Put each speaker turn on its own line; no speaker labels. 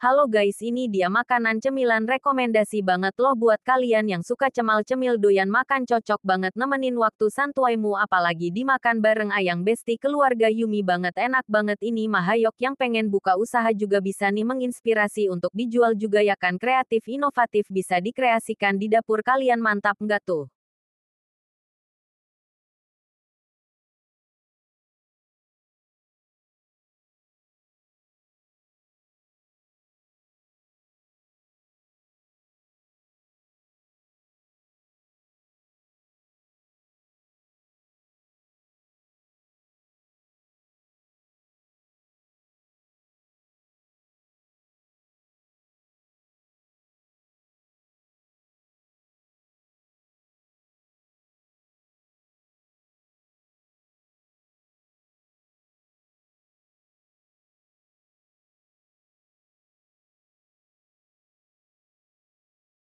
Halo guys ini dia makanan cemilan rekomendasi banget loh buat kalian yang suka cemal-cemil doyan makan cocok banget nemenin waktu santuaimu apalagi dimakan bareng ayang besti keluarga Yumi banget enak banget ini mahayok yang pengen buka usaha juga bisa nih menginspirasi untuk dijual juga ya kan kreatif inovatif bisa dikreasikan di dapur kalian mantap nggak tuh.